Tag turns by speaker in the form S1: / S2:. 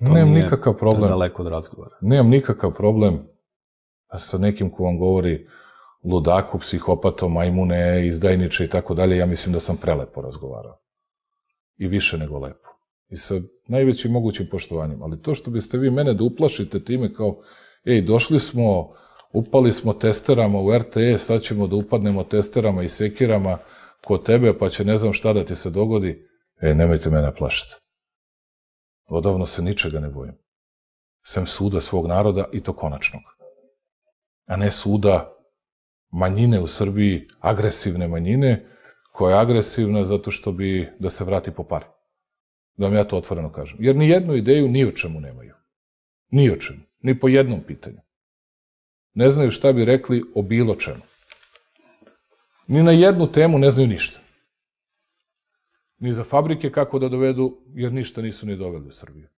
S1: Nemam nikakav problem. daleko od razgovora. Nemam nikakav problem sa nekim ko vam govori ludaku, psihopatu, majmune, izdajniče i tako dalje. Ja mislim da sam prelepo razgovarao. I više nego lepo. I sa najvećim mogućim poštovanjem. Ali to što biste vi mene da uplašite time kao ej, došli smo, upali smo testerama u RTE, sad ćemo da upadnemo testerama i sekirama kod tebe, pa će ne znam šta da ti se dogodi. e nemojte mene plašiti. Odavno se ničega ne bojim. Sem suda svog naroda i to konačnog. A ne suda manjine u Srbiji, agresivne manjine, koja je agresivna zato što bi da se vrati po pare. Da vam ja to otvoreno kažem. Jer ni jednu ideju ni o čemu nemaju. Ni o čemu. Ni po jednom pitanju. Ne znaju šta bi rekli o bilo čemu. Ni na jednu temu ne znaju ništa ni za fabrike kako da dovedu, jer ništa nisu ni doveli u Srbiju.